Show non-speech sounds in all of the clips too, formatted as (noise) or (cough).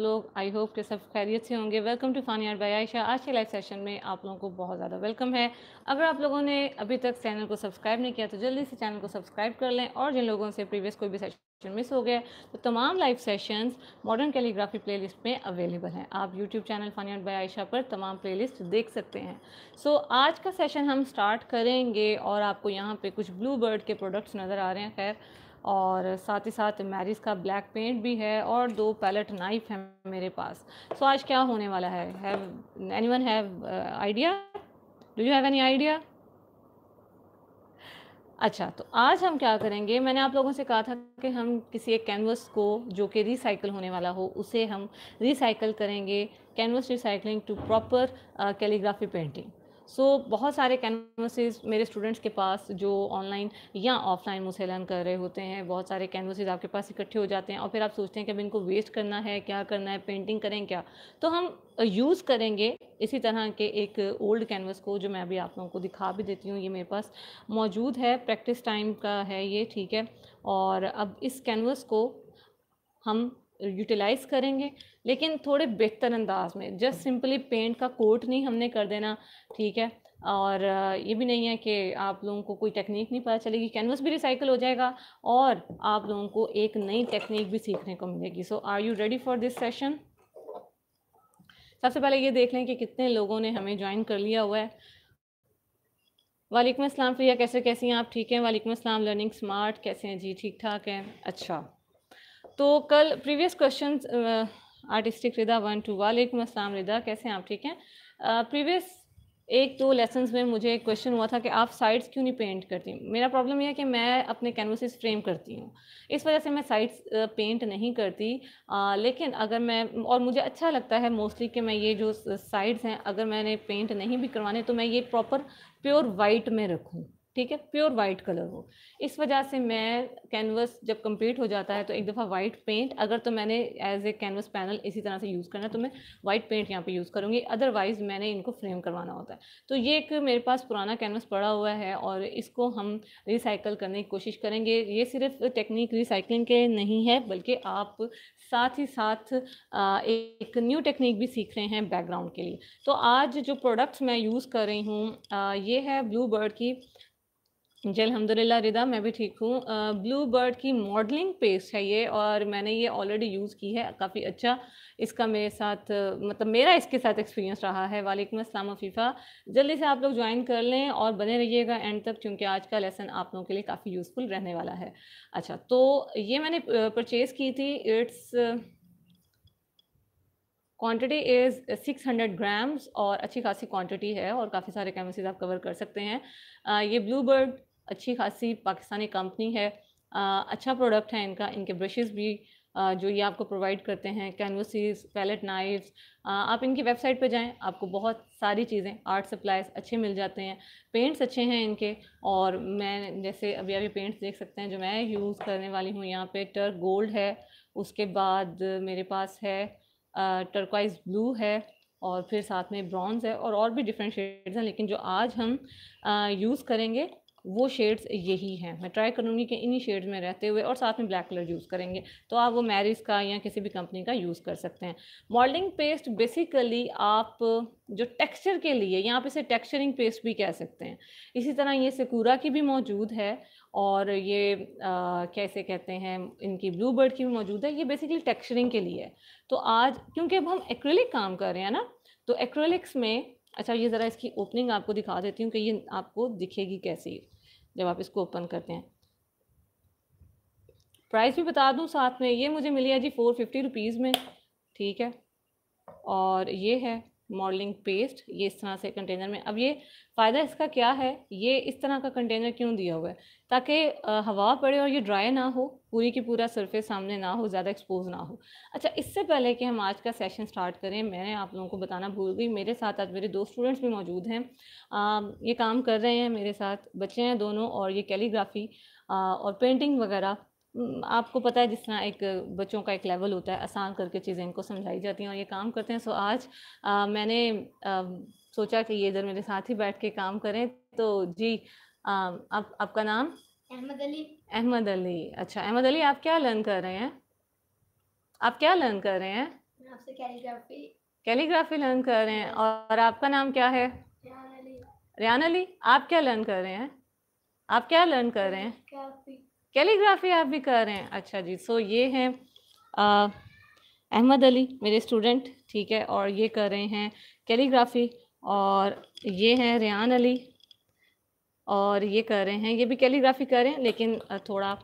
लोग I hope के सब खैरियत से होंगे welcome to Fani by Ayesha आज के लाइव सेशन में आप लोगों को बहुत ज़्यादा वेलकम है अगर आप लोगों ने अभी तक चैनल को सब्सक्राइब नहीं किया तो जल्दी से चैनल को सब्सक्राइब कर लें और जिन लोगों से प्रीवियस कोई भी सेशन मिस हो गया तो तमाम live sessions modern calligraphy playlist में अवेलेबल हैं आप YouTube channel Fani by Ayesha पर तमाम प्लेलिस्ट देख सकते हैं सो so, आज का सेशन हम स्टार्ट करेंगे और आपको यहाँ पर कुछ ब्लू बर्ड के प्रोडक्ट्स नज़र आ रहे हैं खैर और साथ ही साथ मैरिज का ब्लैक पेंट भी है और दो पैलेट नाइफ है मेरे पास सो आज क्या होने वाला है anyone have idea do you have any idea अच्छा तो आज हम क्या करेंगे मैंने आप लोगों से कहा था कि हम किसी एक कैनवस को जो कि रिसाइकल होने वाला हो उसे हम रिसाइकल करेंगे canvas recycling to proper calligraphy painting so so, बहुत सारे कैनवसेज मेरे स्टूडेंट्स के पास जो ऑनलाइन या ऑफलाइन मुझसे लर्न कर रहे होते हैं बहुत सारे कैनवसेज आपके पास इकट्ठे हो जाते हैं और फिर आप सोचते हैं कि अब इनको वेस्ट करना है क्या करना है पेंटिंग करें क्या तो हम यूज़ करेंगे इसी तरह के एक ओल्ड कैनवस को जो मैं अभी आप लोगों को दिखा भी देती हूँ ये मेरे पास मौजूद है प्रैक्टिस टाइम का है ये ठीक है और अब इस कैनवस को हम यूटिलाइज़ करेंगे लेकिन थोड़े बेहतर अंदाज में जस्ट सिंपली पेंट का कोट नहीं हमने कर देना ठीक है और ये भी नहीं है कि आप लोगों को कोई टेक्निक नहीं पता चलेगी कैनवस भी रिसाइकल हो जाएगा और आप लोगों को एक नई टेक्निक भी सीखने को मिलेगी so are you ready for this session सबसे पहले ये देख लें कि कितने लोगों ने हमें ज्वाइन कर लिया हुआ है वालेकुम अस्सलाम प्रिया कैसे कैसी हैं आप ठीक हैं वालेकुम अस्सलाम लर्निंग स्मार्ट कैसे हैं जी ठीक ठाक हैं अच्छा तो कल previous question artistic Rida one two वालेकुम असलम रिदा कैसे हैं आप ठीक हैं प्रीवियस uh, एक दो लेसन में मुझे एक क्वेश्चन हुआ था कि आप साइड्स क्यों नहीं पेंट करती मेरा प्रॉब्लम यह है कि मैं अपने कैनवसेस फ्रेम करती हूँ इस वजह से मैं साइड्स पेंट uh, नहीं करती आ, uh, लेकिन अगर मैं और मुझे अच्छा लगता है मोस्टली कि मैं ये जो साइड्स हैं अगर मैंने पेंट नहीं भी करवाने तो मैं ये प्रॉपर प्योर वाइट में रखूँ ठीक है प्योर वाइट कलर हो इस वजह से मैं कैनवस जब कंप्लीट हो जाता है तो एक दफ़ा वाइट पेंट अगर तो मैंने एज ए कैनवस पैनल इसी तरह से यूज़ करना है तो मैं वाइट पेंट यहाँ पे यूज़ करूँगी अदरवाइज़ मैंने इनको फ्रेम करवाना होता है तो ये एक मेरे पास पुराना कैनवस पड़ा हुआ है और इसको हम रिसाइकल करने की कोशिश करेंगे ये सिर्फ टेक्निक रिसाइकलिंग के नहीं है बल्कि आप साथ ही साथ एक न्यू टेक्निक भी सीख रहे हैं बैकग्राउंड के लिए तो आज जो प्रोडक्ट्स मैं यूज़ कर रही हूँ ये है ब्लू बर्ड की जी अलहमदिल्ला रिदा मैं भी ठीक हूँ ब्लू बर्ड की मॉडलिंग पेस्ट है ये और मैंने ये ऑलरेडी यूज़ की है काफ़ी अच्छा इसका मेरे साथ मतलब मेरा इसके साथ एक्सपीरियंस रहा है वालेकुम असलम फ़ीफ़ा जल्दी से आप लोग ज्वाइन कर लें और बने रहिएगा एंड तक क्योंकि आज का लेसन आप लोगों के लिए काफ़ी यूज़फुल रहने वाला है अच्छा तो ये मैंने परचेज़ की थी इट्स क्वांटिटी इज़ 600 ग्राम्स और अच्छी खासी क्वांटिटी है और काफ़ी सारे केमिसीज आप कवर कर सकते हैं ये ब्लू बर्ड अच्छी खासी पाकिस्तानी कंपनी है आ, अच्छा प्रोडक्ट है इनका इनके ब्रशेज़ भी आ, जो ये आपको प्रोवाइड करते हैं कैनवसीज पैलेट नाइफ्स आप इनकी वेबसाइट पर जाएं आपको बहुत सारी चीज़ें आर्ट सप्लाइज अच्छे मिल जाते हैं पेंट्स अच्छे हैं इनके और मैं जैसे अभी अभी पेंट्स देख सकते हैं जो मैं यूज़ करने वाली हूँ यहाँ पे टर्क गोल्ड है उसके बाद मेरे पास है टर्कवाइज ब्लू है और फिर साथ में ब्राउन्स है और और भी डिफरेंट शेड्स हैं लेकिन जो आज हम यूज़ करेंगे वो शेड्स यही हैं मैं ट्राई करूँगी कि इन्हीं शेड्स में रहते हुए और साथ में ब्लैक कलर यूज़ करेंगे तो आप वो मैरिज का या किसी भी कंपनी का यूज़ कर सकते हैं मॉडलिंग पेस्ट बेसिकली आप जो टेक्सचर के लिए यहाँ पे इसे टेक्सचरिंग पेस्ट भी कह सकते हैं इसी तरह ये सिकूरा की भी मौजूद है और ये आ, कैसे कहते हैं इनकी ब्लू बर्ड की भी मौजूद है ये बेसिकली टेक्स्चरिंग के लिए है तो आज क्योंकि अब हम एक्रेलिक काम कर रहे हैं ना तो एक्रेलिक्स में अच्छा ये ज़रा इसकी ओपनिंग आपको दिखा देती हूँ कि ये आपको दिखेगी कैसी जब आप इसको ओपन करते हैं प्राइस भी बता दूँ साथ में ये मुझे मिली है जी फोर फिफ्टी रुपीज़ में ठीक है और ये है मॉडलिंग पेस्ट ये इस तरह से कंटेनर में अब ये फ़ायदा इसका क्या है ये इस तरह का कंटेनर क्यों दिया हुआ है ताकि हवा पड़े और ये ड्राई ना हो पूरी की पूरा सरफेस सामने ना हो ज़्यादा एक्सपोज ना हो अच्छा इससे पहले कि हम आज का सेशन स्टार्ट करें मैंने आप लोगों को बताना भूल गई मेरे साथ आज मेरे दो स्टूडेंट्स भी मौजूद हैं आ, ये काम कर रहे हैं मेरे साथ बच्चे हैं दोनों और ये कैलीग्राफी और पेंटिंग वगैरह आपको पता है जिस तरह एक बच्चों का एक लेवल होता है आसान करके चीज़ें इनको समझाई जाती हैं और ये काम करते हैं सो आज आ, मैंने आ, सोचा कि ये इधर मेरे साथ ही बैठ के काम करें तो जी आ, आप आपका नाम अहमद अली अहमद अली अच्छा अहमद अली आप क्या लर्न कर रहे हैं आप क्या लर्न कर रहे हैं आपसे कैलीग्राफी कैलीग्राफी लर्न कर रहे हैं और आपका नाम क्या है रियान अली रियान अली आप क्या लर्न कर रहे हैं आप क्या लर्न कर रहे हैं कैलीग्राफी आप भी कर रहे हैं अच्छा जी सो ये हैं अहमद अली मेरे स्टूडेंट ठीक है और ये कर रहे हैं कैलीग्राफी और ये हैं रेहान अली और ये कर रहे हैं ये भी कैलीग्राफी कर रहे हैं लेकिन थोड़ा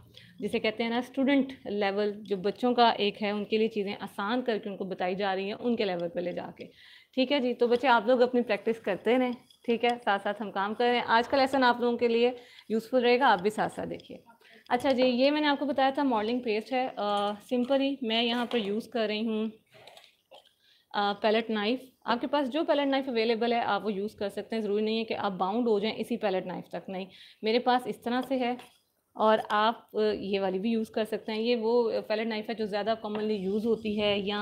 जिसे कहते हैं ना स्टूडेंट लेवल जो बच्चों का एक है उनके लिए चीज़ें आसान करके उनको बताई जा रही हैं उनके लेवल पर ले जाके ठीक है जी तो बच्चे आप लोग अपनी प्रैक्टिस करते रहें ठीक है साथ साथ हम काम कर रहे हैं आज का लेसन आप लोगों के लिए यूज़फुल रहेगा आप भी साथ साथ देखिए अच्छा जी ये मैंने आपको बताया था मॉडलिंग पेस्ट है सिंपली मैं यहाँ पर यूज़ कर रही हूँ पैलेट नाइफ़ आपके पास जो पैलेट नाइफ अवेलेबल है आप वो यूज़ कर सकते हैं ज़रूरी नहीं है कि आप बाउंड हो जाएं इसी पैलेट नाइफ तक नहीं मेरे पास इस तरह से है और आप ये वाली भी यूज़ कर सकते हैं ये वो पैलेट नाइफ है जो ज़्यादा कॉमनली यूज़ होती है या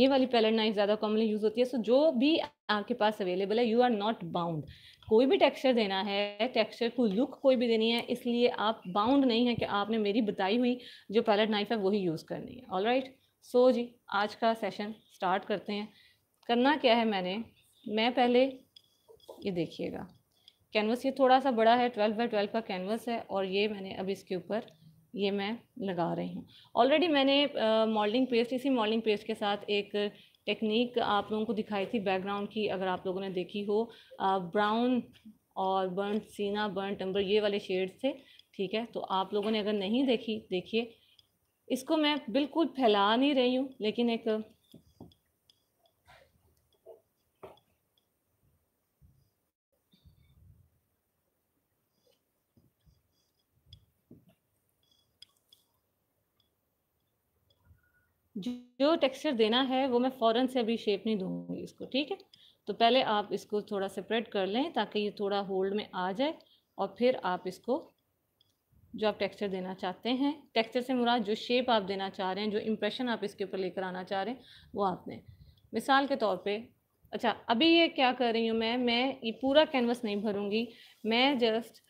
ये वाली पैलेट नाइफ ज़्यादा कॉमनली यूज़ होती है सो जो भी आपके पास अवेलेबल है यू आर नॉट बाउंड कोई भी टेक्सचर देना है टेक्सचर को लुक कोई भी देनी है इसलिए आप बाउंड नहीं है कि आपने मेरी बताई हुई जो पैलेट नाइफ है वही यूज़ करनी है ऑल राइट सो जी आज का सेशन स्टार्ट करते हैं करना क्या है मैंने मैं पहले ये देखिएगा कैनवस ये थोड़ा सा बड़ा है ट्वेल्व बाई ट्वेल्व का कैनवस है और ये मैंने अब इसके ऊपर ये मैं लगा रही हूँ ऑलरेडी मैंने मॉडलिंग पेस्ट इसी मॉडलिंग पेस्ट के साथ एक टेक्निक आप लोगों को दिखाई थी बैकग्राउंड की अगर आप लोगों ने देखी हो ब्राउन और बर्न सीना बर्न टम्बर ये वाले शेड्स थे ठीक है तो आप लोगों ने अगर नहीं देखी देखिए इसको मैं बिल्कुल फैला नहीं रही हूँ लेकिन एक जो टेक्सचर देना है वो मैं फ़ौरन से अभी शेप नहीं दूंगी इसको ठीक है तो पहले आप इसको थोड़ा सेपरेट कर लें ताकि ये थोड़ा होल्ड में आ जाए और फिर आप इसको जो आप टेक्सचर देना चाहते हैं टेक्सचर से मुराद जो शेप आप देना चाह रहे हैं जो इम्प्रेशन आप इसके ऊपर लेकर आना चाह रहे हैं वो आप दें मिसाल के तौर पर अच्छा अभी ये क्या कर रही हूँ मैं मैं ये पूरा कैनवस नहीं भरूँगी मैं जस्ट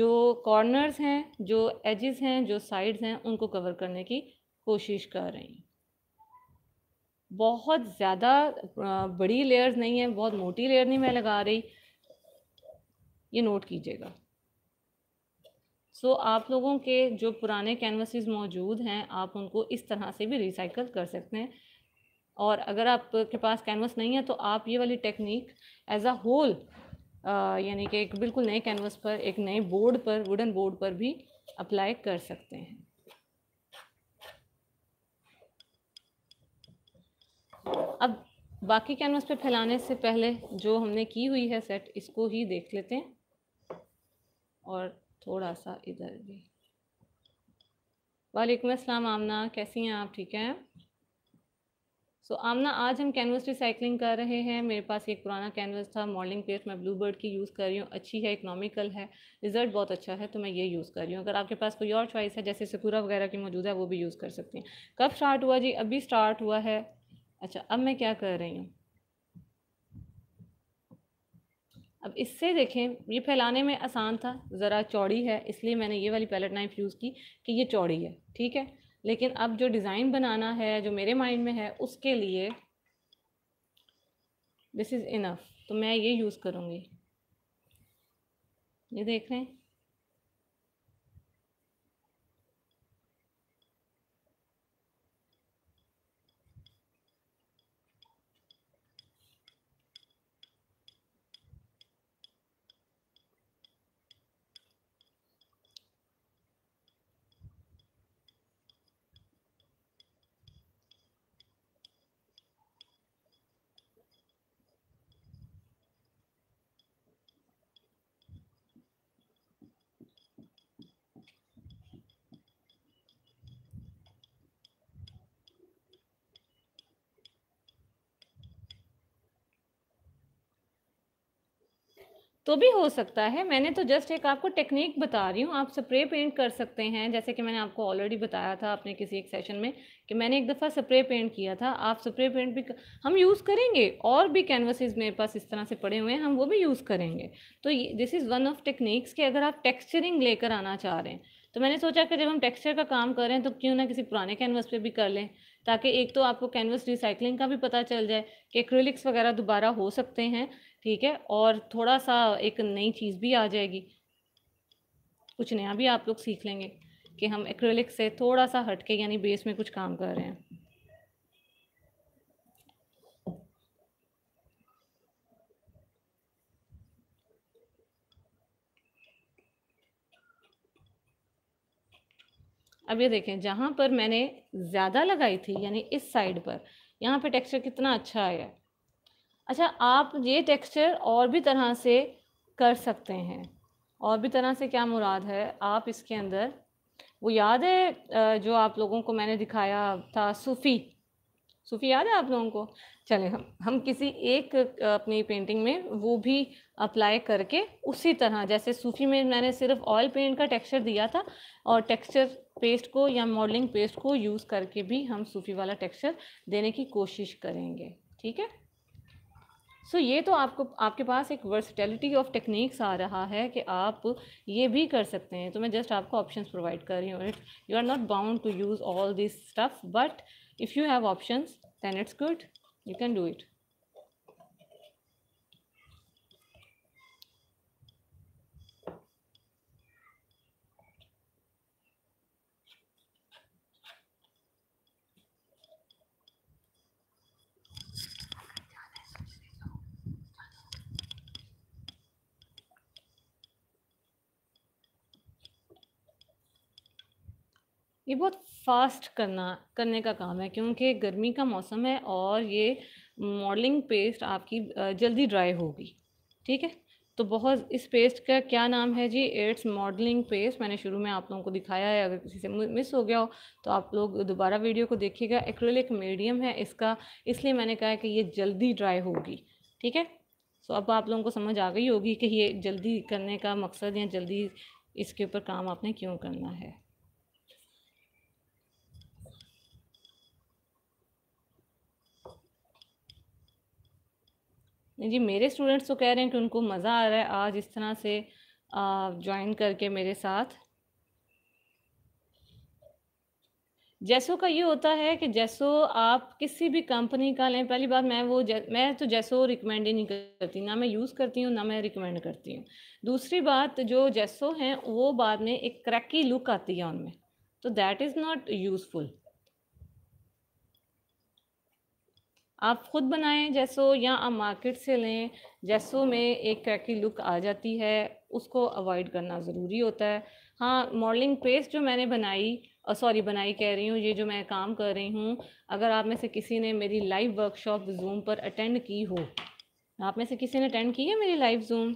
जो कॉर्नर्स हैं जो एजेस हैं जो साइड्स हैं उनको कवर करने की कोशिश कर रही हूँ बहुत ज़्यादा बड़ी लेयर्स नहीं है बहुत मोटी लेयर नहीं मैं लगा रही ये नोट कीजिएगा सो so, आप लोगों के जो पुराने कैनवासेस मौजूद हैं आप उनको इस तरह से भी रिसाइकल कर सकते हैं और अगर आपके पास कैनवास नहीं है तो आप ये वाली टेक्निक एज अ होल यानी कि एक बिल्कुल नए कैनवस पर एक नए बोर्ड पर वुडन बोर्ड पर भी अप्लाई कर सकते हैं अब बाकी कैनवस पे फैलाने से पहले जो हमने की हुई है सेट इसको ही देख लेते हैं और थोड़ा सा इधर भी वालेकुम अस्सलाम आमना कैसी हैं आप ठीक हैं सो so, आमना आज हम कैनवस रिसाइकलिंग कर रहे हैं मेरे पास एक पुराना कैनवस था मॉडलिंग पेस्ट मैं ब्लू बर्ड की यूज़ कर रही हूँ अच्छी है इकनॉमिकल है रिज़ल्ट बहुत अच्छा है तो मैं ये यूज़ कर रही हूँ अगर आपके पास कोई और चॉइस है जैसे सकूरा वगैरह की मौजूद है वो भी यूज़ कर सकते हैं कब स्टार्ट हुआ जी अभी स्टार्ट हुआ है अच्छा अब मैं क्या कर रही हूँ अब इससे देखें ये फैलाने में आसान था ज़रा चौड़ी है इसलिए मैंने ये वाली पैलेट नाइफ यूज़ की कि ये चौड़ी है ठीक है लेकिन अब जो डिज़ाइन बनाना है जो मेरे माइंड में है उसके लिए दिस इज़ इनफ तो मैं ये यूज़ करूँगी ये देख रहे हैं तो भी हो सकता है मैंने तो जस्ट एक आपको टेक्निक बता रही हूँ आप स्प्रे पेंट कर सकते हैं जैसे कि मैंने आपको ऑलरेडी बताया था अपने किसी एक सेशन में कि मैंने एक दफ़ा स्प्रे पेंट किया था आप स्प्रे पेंट भी कर... हम यूज़ करेंगे और भी कैनवासेज मेरे पास इस तरह से पड़े हुए हैं हम वो भी यूज़ करेंगे तो this is one of techniques कि अगर आप टेक्स्चरिंग लेकर आना चाह रहे हैं तो मैंने सोचा कि जब हम टेक्सचर का काम कर रहे हैं तो क्यों ना किसी पुराने कैनवस पे भी कर लें ताकि एक तो आपको कैनवस रिसाइकलिंग का भी पता चल जाए कि एक्रिलिक्स वगैरह दोबारा हो सकते हैं ठीक है और थोड़ा सा एक नई चीज़ भी आ जाएगी कुछ नया भी आप लोग सीख लेंगे कि हम एक्रेलिक से थोड़ा सा हटके यानी बेस में कुछ काम कर रहे हैं अब ये देखें जहाँ पर मैंने ज़्यादा लगाई थी यानी इस साइड पर यहाँ पे टेक्सचर कितना अच्छा आया है अच्छा आप ये टेक्सचर और भी तरह से कर सकते हैं और भी तरह से क्या मुराद है आप इसके अंदर वो याद है जो आप लोगों को मैंने दिखाया था सूफ़ी सूफ़ी याद है आप लोगों को चले हम हम किसी एक अपनी पेंटिंग में वो भी अप्लाई करके उसी तरह जैसे सूफ़ी में मैंने सिर्फ ऑयल पेंट का टेक्सचर दिया था और टेक्सचर पेस्ट को या मॉडलिंग पेस्ट को यूज़ करके भी हम सूफ़ी वाला टेक्सचर देने की कोशिश करेंगे ठीक है सो so, ये तो आपको आपके पास एक वर्सटैलिटी ऑफ टेक्निक्स आ रहा है कि आप ये भी कर सकते हैं तो मैं जस्ट आपको ऑप्शंस प्रोवाइड कर रही हूँ it you are not bound to use all this stuff but if you have options then it's good you can do it ये बहुत फास्ट करना करने का काम है क्योंकि गर्मी का मौसम है और ये मॉडलिंग पेस्ट आपकी जल्दी ड्राई होगी ठीक है तो बहुत इस पेस्ट का क्या नाम है जी एड्स मॉडलिंग पेस्ट मैंने शुरू में आप लोगों को दिखाया है अगर किसी से मिस हो गया हो तो आप लोग दोबारा वीडियो को देखिएगा एक्रेलिक मीडियम है इसका इसलिए मैंने कहा है कि ये जल्दी ड्राई होगी ठीक है सो अब आप लोगों को समझ आ गई होगी कि ये जल्दी करने का मकसद या जल्दी इसके ऊपर काम आपने क्यों करना है जी मेरे स्टूडेंट्स तो कह रहे हैं कि उनको मज़ा आ रहा है आज इस तरह से ज्वाइन करके मेरे साथ जैसो का ये होता है कि जैसो आप किसी भी कंपनी का लें पहली बार मैं वो मैं तो जैसो रिकमेंड ही नहीं करती ना मैं यूज़ करती हूँ ना मैं रिकमेंड करती हूँ दूसरी बात जो जैसो हैं वो बाद में एक क्रैकी लुक आती है उनमें तो दैट इज़ नॉट यूज़फुल आप ख़ुद बनाएं जैसो या आप मार्केट से लें जैसो में एक क्रैकी लुक आ जाती है उसको अवॉइड करना ज़रूरी होता है हाँ मॉडलिंग पेस्ट जो मैंने बनाई सॉरी बनाई कह रही हूँ ये जो मैं काम कर रही हूँ अगर आप में से किसी ने मेरी लाइव वर्कशॉप जूम पर अटेंड की हो आप में से किसी ने अटेंड की है मेरी लाइव जूम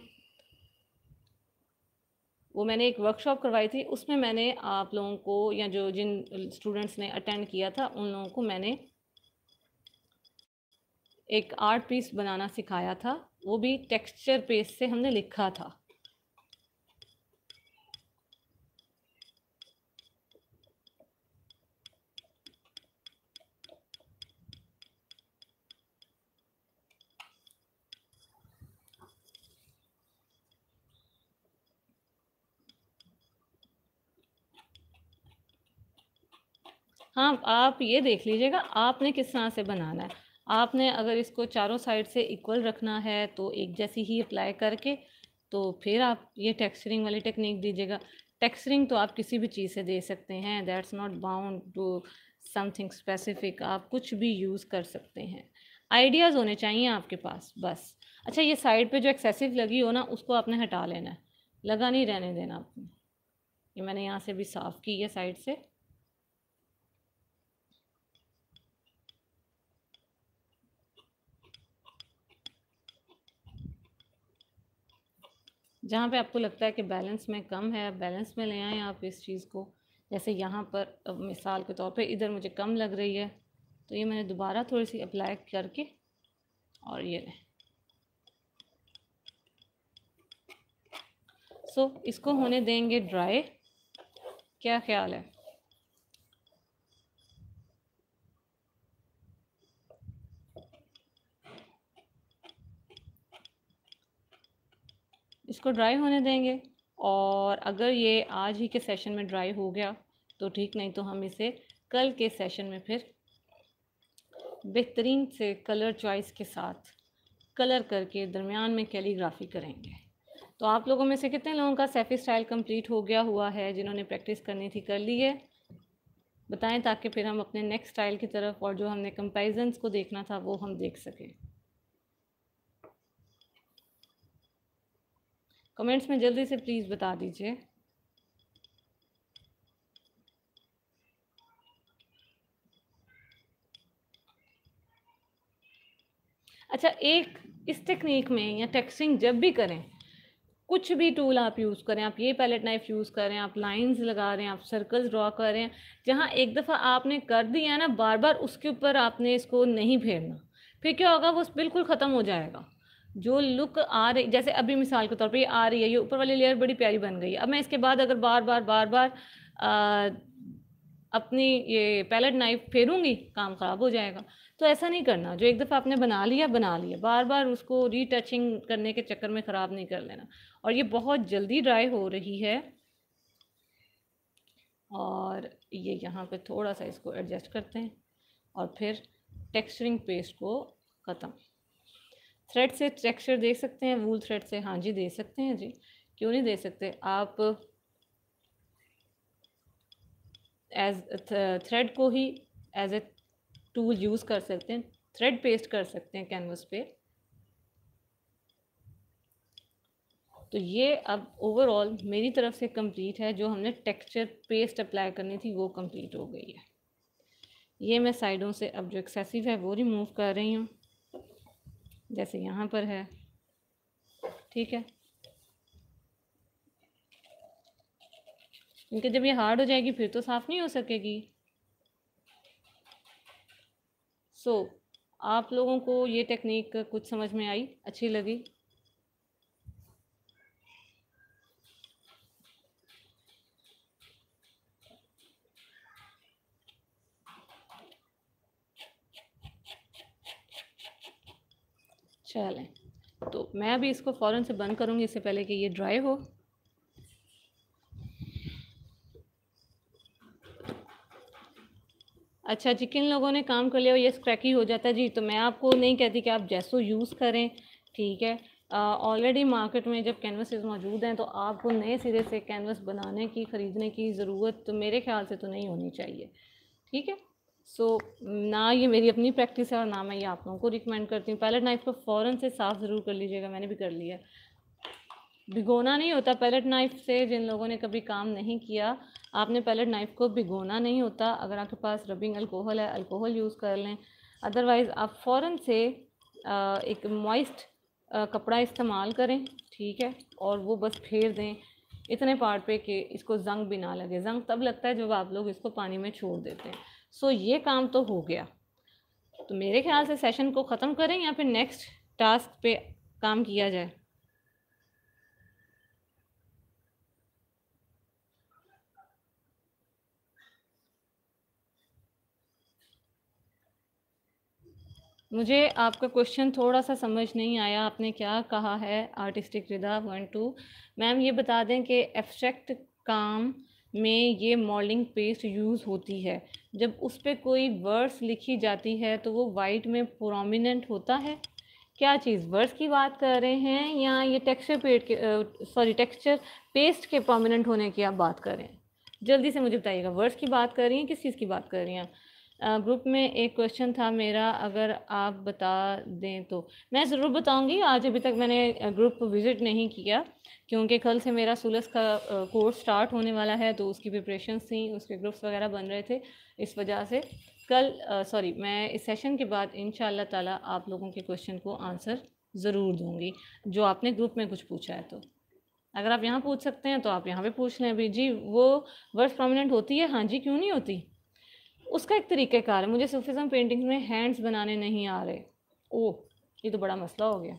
वो मैंने एक वर्कशॉप करवाई थी उसमें मैंने आप लोगों को या जो जिन स्टूडेंट्स ने अटेंड किया था उन लोगों को मैंने एक आर्ट पीस बनाना सिखाया था वो भी टेक्सचर पेज से हमने लिखा था हाँ आप ये देख लीजिएगा आपने किस तरह से बनाना है आपने अगर इसको चारों साइड से इक्वल रखना है तो एक जैसी ही अप्लाई करके तो फिर आप ये टेक्सचरिंग वाली टेक्निक दीजिएगा टेक्सचरिंग तो आप किसी भी चीज़ से दे सकते हैं that's not bound to something specific आप कुछ भी यूज़ कर सकते हैं आइडियाज़ होने चाहिए आपके पास बस अच्छा ये साइड पे जो एक्सेसिव लगी हो ना उसको आपने हटा लेना है लगा नहीं रहने देना आपने ये मैंने यहाँ से भी साफ़ की है साइड से जहाँ पे आपको लगता है कि बैलेंस में कम है बैलेंस में ले आएँ आप इस चीज़ को जैसे यहाँ पर अब मिसाल के तौर पे इधर मुझे कम लग रही है तो ये मैंने दोबारा थोड़ी सी अप्लाई करके और ये लें सो so, इसको होने देंगे ड्राई क्या ख्याल है इसको ड्राई होने देंगे और अगर ये आज ही के सेशन में ड्राई हो गया तो ठीक नहीं तो हम इसे कल के सेशन में फिर बेहतरीन से कलर चॉइस के साथ कलर करके दरमियान में कैलीग्राफी करेंगे तो आप लोगों में से कितने लोगों का सेफ़ी स्टाइल कंप्लीट हो गया हुआ है जिन्होंने प्रैक्टिस करनी थी कर ली है बताएं ताकि फिर हम अपने नेक्स्ट स्टाइल की तरफ और जो हमने कंपेरिजन्स को देखना था वो हम देख सकें कमेंट्स में जल्दी से प्लीज़ बता दीजिए अच्छा एक इस टेक्निक में या टेक्सिंग जब भी करें कुछ भी टूल आप यूज़ करें आप ये पैलेट नाइफ यूज़ करें आप लाइंस लगा रहे हैं आप सर्कल्स ड्रॉ कर रहे हैं जहाँ एक दफ़ा आपने कर दिया ना बार बार उसके ऊपर आपने इसको नहीं फेरना फिर क्या होगा वो बिल्कुल ख़त्म हो जाएगा जो लुक आ रही जैसे अभी मिसाल के तौर पर ये आ रही है ये ऊपर वाली लेयर बड़ी प्यारी बन गई है अब मैं इसके बाद अगर बार बार बार बार आ, अपनी ये पैलेट नाइफ फेरूंगी काम ख़राब हो जाएगा तो ऐसा नहीं करना जो एक दफ़ा आपने बना लिया बना लिया बार बार उसको रीटचिंग करने के चक्कर में ख़राब नहीं कर लेना और ये बहुत जल्दी ड्राई हो रही है और ये यहाँ पे थोड़ा सा इसको एडजस्ट करते हैं और फिर टेक्सचरिंग पेस्ट को ख़त्म थ्रेड से टेक्सचर दे सकते हैं वूल थ्रेड से हाँ जी दे सकते हैं जी क्यों नहीं दे सकते आप एज थ्रेड को ही एज ए टूल यूज़ कर सकते हैं थ्रेड पेस्ट कर सकते हैं कैनवस पे तो ये अब ओवरऑल मेरी तरफ से कंप्लीट है जो हमने टेक्सचर पेस्ट अप्लाई करनी थी वो कंप्लीट हो गई है ये मैं साइडों से अब जो एक्सेसिव है वो रिमूव कर रही हूँ जैसे यहाँ पर है ठीक है क्योंकि जब ये हार्ड हो जाएगी फिर तो साफ़ नहीं हो सकेगी सो so, आप लोगों को ये टेक्निक कुछ समझ में आई अच्छी लगी चलें तो मैं अभी इसको फ़ौरन से बंद करूँगी इससे पहले कि ये ड्राई हो अच्छा जी किन लोगों ने काम कर लिया ये स्क्रैकी हो जाता है जी तो मैं आपको नहीं कहती कि आप जैसो यूज़ करें ठीक है ऑलरेडी मार्केट में जब कैनवस मौजूद हैं तो आपको नए सिरे से कैनवस बनाने की ख़रीदने की ज़रूरत तो मेरे ख्याल से तो नहीं होनी चाहिए ठीक है सो so, ना ये मेरी अपनी प्रैक्टिस है और ना मैं ये आप लोगों को रिकमेंड करती हूँ पैलेट नाइफ़ को फ़ौरन से साफ़ ज़रूर कर लीजिएगा मैंने भी कर लिया भिगोना नहीं होता पैलेट नाइफ़ से जिन लोगों ने कभी काम नहीं किया आपने पैलेट नाइफ़ को भिगोना नहीं होता अगर आपके पास रबिंग अल्कोहल है अल्कोहल यूज़ कर लें अदरवाइज़ आप फ़ौर से एक मॉइस्ट कपड़ा इस्तेमाल करें ठीक है और वो बस फेर दें इतने पार्ट पे कि इसको जंग भी ना लगे जंग तब लगता है जब आप लोग इसको पानी में छोड़ देते हैं सो ये काम तो हो गया तो मेरे ख्याल से सेशन को ख़त्म करें या फिर नेक्स्ट टास्क पे काम किया जाए मुझे आपका क्वेश्चन थोड़ा सा समझ नहीं आया आपने क्या कहा है artistic Rida one two ma'am ये बता दें कि एब्स्ट्रैक्ट काम में ये मॉलिंग पेस्ट यूज़ होती है जब उस पर कोई वर्ड्स लिखी जाती है तो वो वाइट में प्रोमिनेंट होता है क्या चीज़ वर्ड्स की बात कर रहे हैं या ये टेक्सचर पेट के सॉरी टेक्सचर पेस्ट के प्रोमिनेंट होने की आप बात कर रहे हैं जल्दी से मुझे बताइएगा वर्ड्स की बात कर रही हैं किस चीज़ की बात कर रही हैं ग्रुप में एक क्वेश्चन था मेरा अगर आप बता दें तो मैं ज़रूर बताऊंगी आज अभी तक मैंने ग्रुप विज़िट नहीं किया क्योंकि कल से मेरा सुलस का कोर्स स्टार्ट होने वाला है तो उसकी प्रिपरेशन थी उसके ग्रुप्स वगैरह बन रहे थे इस वजह से कल सॉरी मैं इस सेशन के बाद इन ताला आप लोगों के क्वेश्चन को आंसर ज़रूर दूँगी जो आपने ग्रुप में कुछ पूछा है तो अगर आप यहाँ पूछ सकते हैं तो आप यहाँ पर पूछ लें अभी जी वो वर्ड प्रोमिनेंट होती है हाँ जी क्यों नहीं होती उसका एक तरीक़ेकार है मुझे सूफिज़म पेंटिंग्स में हैंड्स बनाने नहीं आ रहे ओ ये तो बड़ा मसला हो गया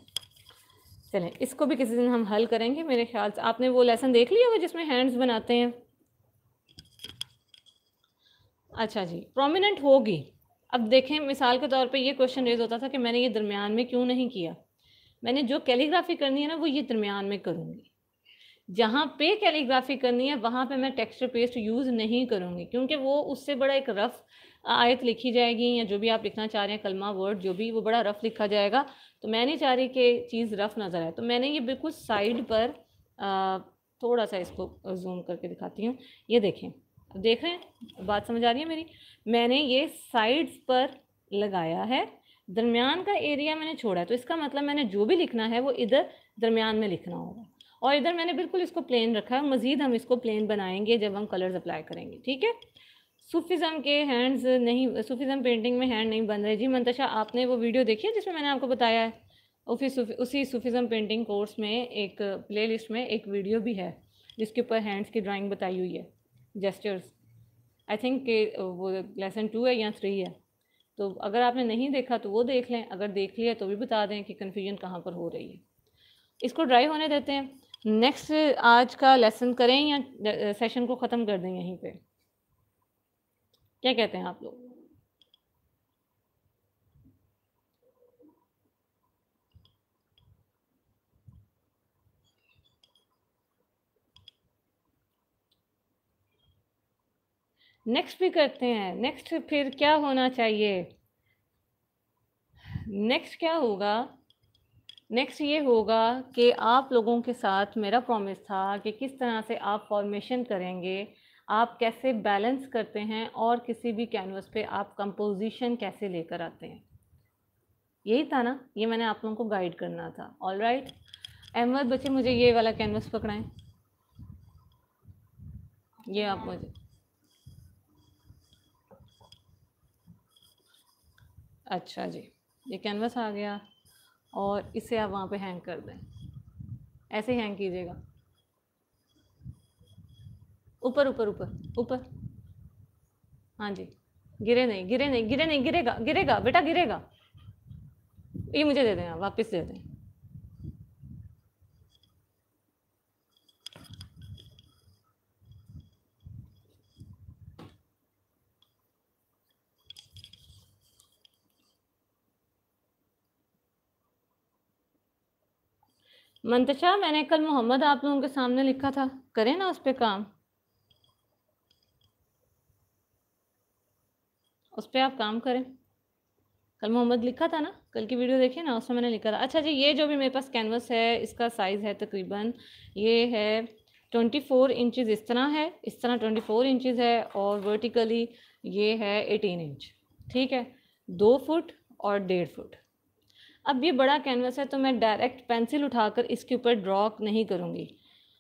चलें इसको भी किसी दिन हम हल करेंगे मेरे ख्याल से आपने वो लेसन देख लिया होगा जिसमें हैंड्स बनाते हैं अच्छा जी प्रोमिनेंट होगी अब देखें मिसाल के तौर पे ये क्वेश्चन रेज होता था कि मैंने ये दरमियान में क्यों नहीं किया मैंने जो कैलीग्राफी करनी है ना वो ये दरमियान में करूँगी जहाँ पे कैलीग्राफी करनी है वहाँ पे मैं टेक्सचर पेस्ट यूज़ नहीं करूँगी क्योंकि वो उससे बड़ा एक रफ़ आयत लिखी जाएगी या जो भी आप लिखना चाह रहे हैं कलमा वर्ड जो भी वो बड़ा रफ़ लिखा जाएगा तो मैं नहीं चाह रही कि चीज़ रफ़ नज़र आए तो मैंने ये बिल्कुल साइड पर आ, थोड़ा सा इसको जूम करके दिखाती हूँ ये देखें देख रहे हैं बात समझ आ रही है मेरी मैंने ये साइड्स पर लगाया है दरमियान का एरिया मैंने छोड़ा है तो इसका मतलब मैंने जो भी लिखना है वो इधर दरमियान में लिखना होगा और इधर मैंने बिल्कुल इसको प्लेन रखा है मज़ीद हम इसको प्लेन बनाएंगे जब हम कलर्स अप्लाई करेंगे ठीक है सूफिज़म के हैंड्स नहीं सूफिज़म पेंटिंग में हैंड नहीं बन रहे जी मंतशा आपने वो वीडियो देखी है जिसमें मैंने आपको बताया है उसी उसी सूफिज़म पेंटिंग कोर्स में एक प्ले में एक वीडियो भी है जिसके ऊपर हैंड्स की ड्राइंग बताई हुई है जेस्टर्स आई थिंक वो लेसन टू है या थ्री है तो अगर आपने नहीं देखा तो वो देख लें अगर देख लिया तो भी बता दें कि कन्फ्यूजन कहाँ पर हो रही है इसको ड्राई होने देते हैं नेक्स्ट आज का लेसन करें या सेशन को ख़त्म कर दें यहीं पे क्या कहते हैं आप लोग नेक्स्ट भी करते हैं नेक्स्ट फिर क्या होना चाहिए नेक्स्ट क्या होगा नेक्स्ट ये होगा कि आप लोगों के साथ मेरा प्रॉमिस था कि किस तरह से आप फॉर्मेशन करेंगे आप कैसे बैलेंस करते हैं और किसी भी कैनवस पे आप कंपोजिशन कैसे लेकर आते हैं यही था ना ये मैंने आप लोगों को गाइड करना था ऑल राइट अहमद बच्चे मुझे ये वाला कैनवस पकड़ाएं ये आप मुझे अच्छा जी ये कैनवस आ गया और इसे आप वहाँ पे हैंग कर दें ऐसे ही हैंग कीजिएगा ऊपर ऊपर ऊपर ऊपर हाँ जी गिरे नहीं गिरे नहीं गिरे नहीं गिरेगा गिरेगा बेटा गिरेगा ये मुझे दे देना वापस दे दें मंतशा मैंने कल मोहम्मद आप लोगों के सामने लिखा था करें ना उस पर काम उस पर आप काम करें कल मोहम्मद लिखा था ना कल की वीडियो देखिए ना उसमें मैंने लिखा था अच्छा जी ये जो भी मेरे पास कैनवस है इसका साइज़ है तकरीबन ये है ट्वेंटी फोर इंचज़ इस तरह है इस तरह ट्वेंटी फोर इंचज़ है और वर्टिकली ये है एटीन इंच ठीक है दो फुट और डेढ़ फुट अब ये बड़ा कैनवस है तो मैं डायरेक्ट पेंसिल उठाकर इसके ऊपर ड्रॉ नहीं करूँगी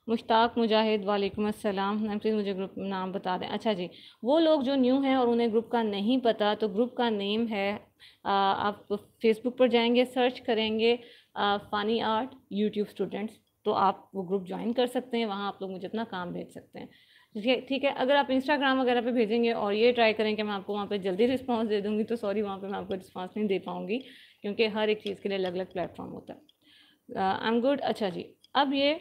मुश्ताक मुजाहिद वालेकुम अस्सलाम मैम प्लीज़ मुझे ग्रुप नाम बता दें अच्छा जी वो लोग जो न्यू हैं और उन्हें ग्रुप का नहीं पता तो ग्रुप का नेम है आ, आप फेसबुक पर जाएंगे सर्च करेंगे funny Fani art YouTube students तो आप वो ग्रुप ज्वाइन कर सकते हैं वहाँ आप लोग मुझे अपना काम भेज सकते हैं ठीक है ठीक है अगर आप इंस्टाग्राम वगैरह पे भेजेंगे और ये ट्राई करें कि मैं आपको वहाँ पे जल्दी रिस्पांस दे दूँगी तो सॉरी वहाँ पे मैं आपको रिस्पांस नहीं दे पाऊँगी क्योंकि हर एक चीज़ के लिए अलग अलग प्लेटफॉर्म होता है आई एम गुड अच्छा जी अब ये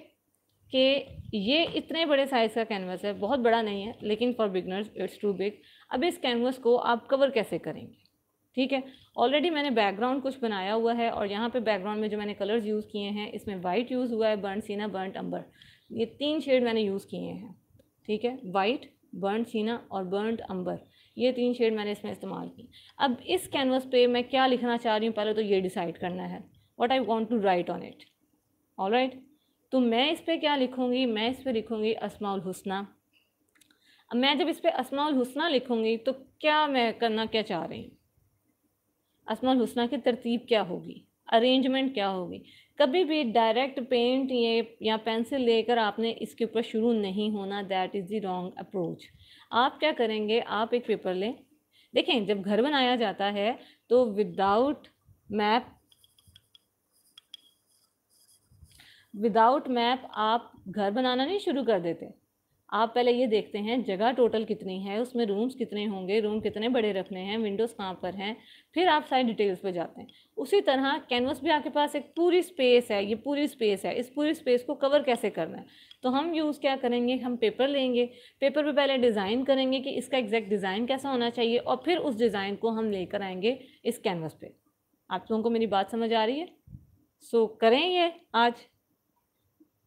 कि ये इतने बड़े साइज़ का कैनवास है बहुत बड़ा नहीं है लेकिन for beginners it's too big अब इस कैनवास को आप कवर कैसे करेंगे ठीक है ऑलरेडी मैंने बैकग्राउंड कुछ बनाया हुआ है और यहाँ पे बैकग्राउंड में जो मैंने कलर्स यूज़ किए हैं इसमें वाइट यूज़ हुआ है बर्न सीना बर्न अंबर ये तीन शेड मैंने यूज़ किए हैं ठीक है वाइट बर्न सीना और बर्न अम्बर ये तीन शेड मैंने इसमें इस्तेमाल की अब इस कैनवस पे मैं क्या लिखना चाह रही हूँ पहले तो ये डिसाइड करना है what I want to write on it all right तो मैं इस पर क्या लिखूँगी मैं इस पर लिखूँगी असमाउल हुसना अब मैं जब इस पर असमाउल हुसना लिखूँगी तो क्या मैं करना क्या चाह रही हूँ असमाउल हुसना की तरतीब क्या होगी अरेंजमेंट क्या होगी कभी भी डायरेक्ट पेंट ये या पेंसिल लेकर आपने इसके ऊपर शुरू नहीं होना that is the wrong approach आप क्या करेंगे आप एक पेपर लें देखें जब घर बनाया जाता है तो विदाउट मैप विदाउट मैप आप घर बनाना नहीं शुरू कर देते आप पहले ये देखते हैं जगह टोटल कितनी है उसमें रूम्स कितने होंगे रूम कितने बड़े रखने हैं विंडोज़ कहाँ पर हैं फिर आप सारी डिटेल्स पे जाते हैं उसी तरह कैनवस भी आपके पास एक पूरी स्पेस है ये पूरी स्पेस है इस पूरी स्पेस को कवर कैसे करना है तो हम यूज़ क्या करेंगे हम पेपर लेंगे पेपर पे पहले डिज़ाइन करेंगे कि इसका एग्जैक्ट डिज़ाइन कैसा होना चाहिए और फिर उस डिज़ाइन को हम लेकर आएंगे इस कैनवस पर आप लोगों को मेरी बात समझ आ रही है सो करें ये आज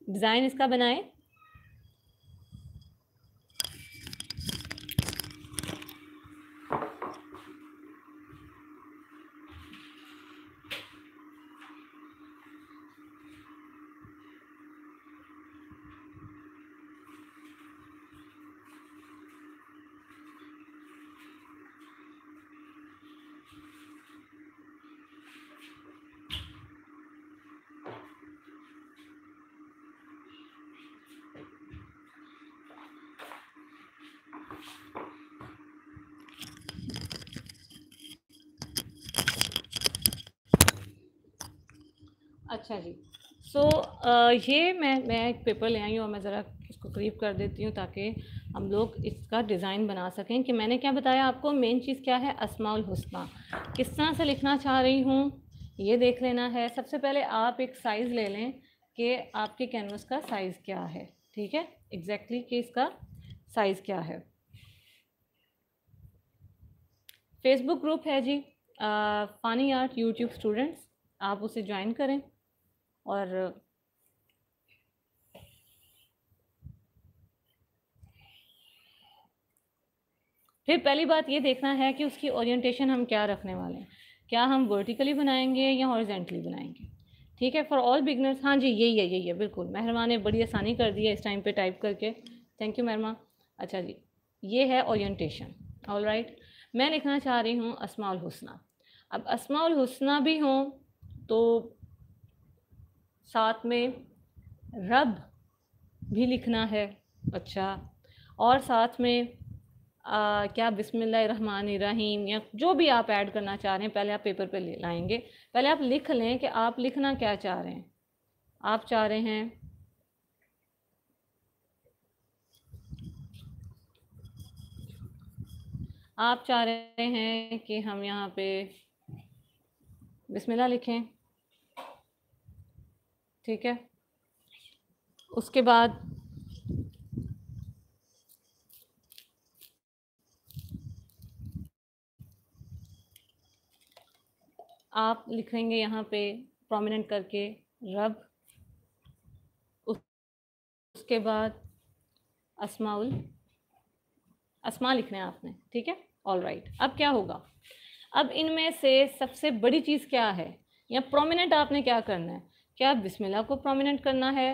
डिज़ाइन इसका बनाएं अच्छा जी सो so, ये मैं मैं एक पेपर ले आई हूँ और मैं ज़रा इसको करीब कर देती हूँ ताकि हम लोग इसका डिज़ाइन बना सकें कि मैंने क्या बताया आपको मेन चीज़ क्या है असमाउल हुस्ना किस तरह से लिखना चाह रही हूँ ये देख लेना है सबसे पहले आप एक साइज़ ले लें कि आपके कैनवस का साइज़ क्या है ठीक है एग्जैक्टली exactly कि इसका साइज़ क्या है फेसबुक ग्रुप है जी फ़ानी आर्ट यूट्यूब स्टूडेंट्स आप उसे ज्वाइन करें और फिर पहली बात ये देखना है कि उसकी ओरिएंटेशन हम क्या रखने वाले हैं क्या हम वर्टिकली बनाएंगे या हॉरिजेंटली बनाएंगे ठीक है फॉर ऑल बिगनर्स हाँ जी यही है यही है बिल्कुल मेहरमा ने बड़ी आसानी कर दी है इस टाइम पे टाइप करके थैंक यू मेहरमा अच्छा जी ये है ओरिएंटेशन ऑल राइट मैं लिखना चाह रही हूँ असमाल हुसना अब असमाल हुसना भी हों तो साथ में रब भी लिखना है अच्छा और साथ में आ, क्या बिसमिल्ल रहीम या जो भी आप ऐड करना चाह रहे हैं पहले आप पेपर पे लाएंगे पहले आप लिख लें कि आप लिखना क्या चाह रहे हैं आप चाह रहे हैं आप चाह रहे हैं कि हम यहाँ पे बिस्मिल्लाह लिखें ठीक है उसके बाद आप लिखेंगे यहाँ पे प्रोमिनेंट करके रब उसके बाद असमाउल असमा लिखना है आपने ठीक है ऑल राइट right. अब क्या होगा अब इनमें से सबसे बड़ी चीज़ क्या है या प्रोमिनेंट आपने क्या करना है क्या बिस्मिल्लाह को प्रोमिनेंट करना है